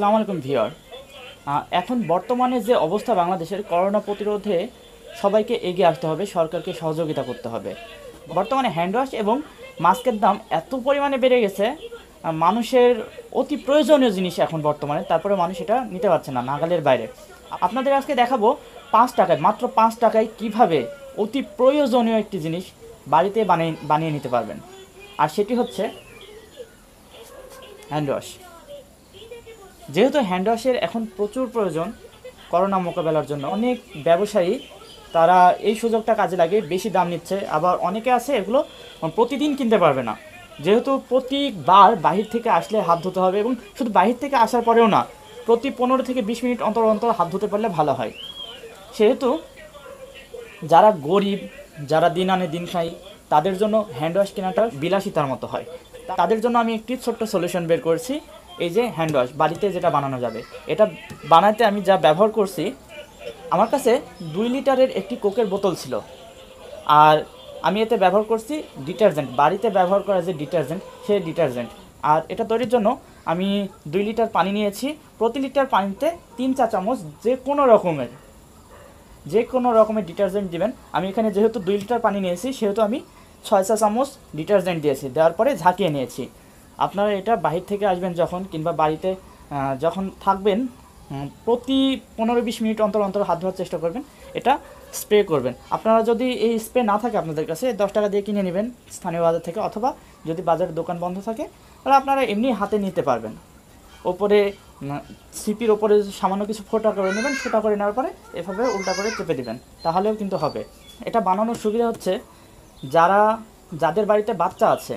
আসসালামু আলাইকুম ভিওর এখন বর্তমানে যে অবস্থা বাংলাদেশের করোনা প্রতিরোধে সবাইকে এগিয়ে আসতে হবে সরকারকে সহযোগিতা করতে হবে বর্তমানে হ্যান্ডওয়াশ এবং মাস্কের দাম এত পরিমাণে বেড়ে গেছে মানুষের অতি প্রয়োজনীয় জিনিস এখন বর্তমানে তারপরে মানুষ এটা নিতে পারছে না নাগালের বাইরে আপনাদের আজকে দেখাবো পাঁচ টাকায় মাত্র পাঁচ টাকায় কিভাবে অতি প্রয়োজনীয় একটি জিনিস বাড়িতে বানিয়ে বানিয়ে নিতে পারবেন আর সেটি হচ্ছে হ্যান্ডওয়াশ যেহেতু হ্যান্ড ওয়াশের এখন প্রচুর প্রয়োজন করোনা মোকাবেলার জন্য অনেক ব্যবসায়ী তারা এই সুযোগটা কাজে লাগে বেশি দাম নিচ্ছে আবার অনেকে আছে এগুলো প্রতিদিন কিনতে পারবে না যেহেতু প্রতিবার বাহির থেকে আসলে হাত ধুতে হবে এবং শুধু বাহির থেকে আসার পরেও না প্রতি পনেরো থেকে বিশ মিনিট অন্তর অন্তর হাত ধুতে পারলে ভালো হয় সেহেতু যারা গরিব যারা দিন আনে দিন খাই তাদের জন্য হ্যান্ড ওয়াশ কেনাটা বিলাসিতার মতো হয় তাদের জন্য আমি একটি ছোট্ট সলিউশন বের করেছি এই যে হ্যান্ড ওয়াশ বাড়িতে যেটা বানানো যাবে এটা বানাতে আমি যা ব্যবহার করছি আমার কাছে দুই লিটারের একটি কোকের বোতল ছিল আর আমি এতে ব্যবহার করছি ডিটারজেন্ট বাড়িতে ব্যবহার করা যে ডিটারজেন্ট সে ডিটারজেন্ট আর এটা তৈরির জন্য আমি দুই লিটার পানি নিয়েছি প্রতি লিটার পানিতে তিন চা চামচ যে কোনো রকমের যে কোনো রকমের ডিটারজেন্ট দিবেন আমি এখানে যেহেতু দুই লিটার পানি নিয়েছি সেহেতু আমি ছয় চা চামচ ডিটারজেন্ট দিয়েছি দেওয়ার পরে ঝাঁকিয়ে নিয়েছি আপনারা এটা বাহির থেকে আসবেন যখন কিংবা বাড়িতে যখন থাকবেন প্রতি পনেরো বিশ মিনিট অন্তর অন্তর হাত ধোয়ার চেষ্টা করবেন এটা স্প্রে করবেন আপনারা যদি এই স্প্রে না থাকে আপনাদের কাছে দশ টাকা দিয়ে কিনে নেবেন স্থানীয় বাজার থেকে অথবা যদি বাজারের দোকান বন্ধ থাকে তাহলে আপনারা এমনি হাতে নিতে পারবেন ওপরে সিপির ওপরে সামান্য কিছু ফোটা করে নেবেন ফোটা করে নেওয়ার পরে এভাবে উল্টা করে চেপে দেবেন তাহলেও কিন্তু হবে এটা বানানোর সুবিধা হচ্ছে যারা যাদের বাড়িতে বাচ্চা আছে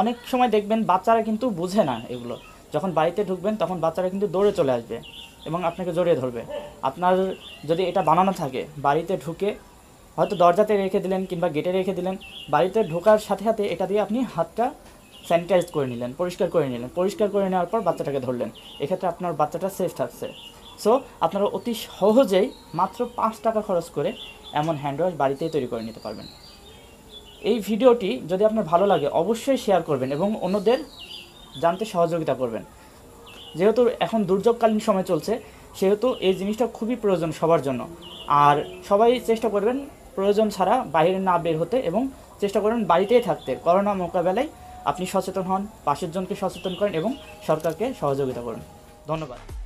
অনেক সময় দেখবেন বাচ্চারা কিন্তু বুঝে না এগুলো যখন বাড়িতে ঢুকবেন তখন বাচ্চারা কিন্তু দৌড়ে চলে আসবে এবং আপনাকে জড়িয়ে ধরবে আপনার যদি এটা বানানো থাকে বাড়িতে ঢুকে হয়তো দরজাতে রেখে দিলেন কিংবা গেটে রেখে দিলেন বাড়িতে ঢোকার সাথে সাথে এটা দিয়ে আপনি হাতটা স্যানিটাইজ করে নিলেন পরিষ্কার করে নিলেন পরিষ্কার করে নেওয়ার পর বাচ্চাটাকে ধরলেন এক্ষেত্রে আপনার বাচ্চাটা সেফ থাকছে সো আপনারা অতি সহজেই মাত্র পাঁচ টাকা খরচ করে এমন হ্যান্ড ওয়াশ বাড়িতেই তৈরি করে নিতে পারবেন এই ভিডিওটি যদি আপনার ভালো লাগে অবশ্যই শেয়ার করবেন এবং অন্যদের জানতে সহযোগিতা করবেন যেহেতু এখন দুর্যোগকালীন সময় চলছে সেহেতু এই জিনিসটা খুবই প্রয়োজন সবার জন্য আর সবাই চেষ্টা করবেন প্রয়োজন ছাড়া বাইরে না বের হতে এবং চেষ্টা করবেন বাড়িতেই থাকতে করোনা মোকাবেলায় আপনি সচেতন হন পাশের জনকে সচেতন করেন এবং সরকারকে সহযোগিতা করুন ধন্যবাদ